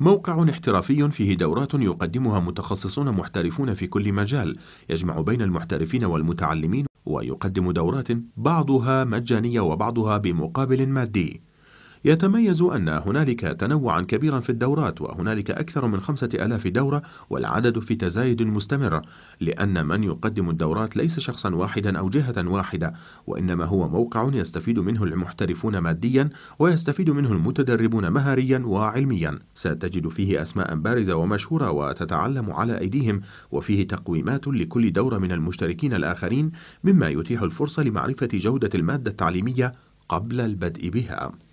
موقع احترافي فيه دورات يقدمها متخصصون محترفون في كل مجال يجمع بين المحترفين والمتعلمين ويقدم دورات بعضها مجانية وبعضها بمقابل مادي يتميز أن هنالك تنوعا كبيرا في الدورات وهنالك أكثر من خمسة ألاف دورة والعدد في تزايد مستمر لأن من يقدم الدورات ليس شخصا واحدا أو جهة واحدة وإنما هو موقع يستفيد منه المحترفون ماديا ويستفيد منه المتدربون مهاريا وعلميا ستجد فيه أسماء بارزة ومشهورة وتتعلم على أيديهم وفيه تقويمات لكل دورة من المشتركين الآخرين مما يتيح الفرصة لمعرفة جودة المادة التعليمية قبل البدء بها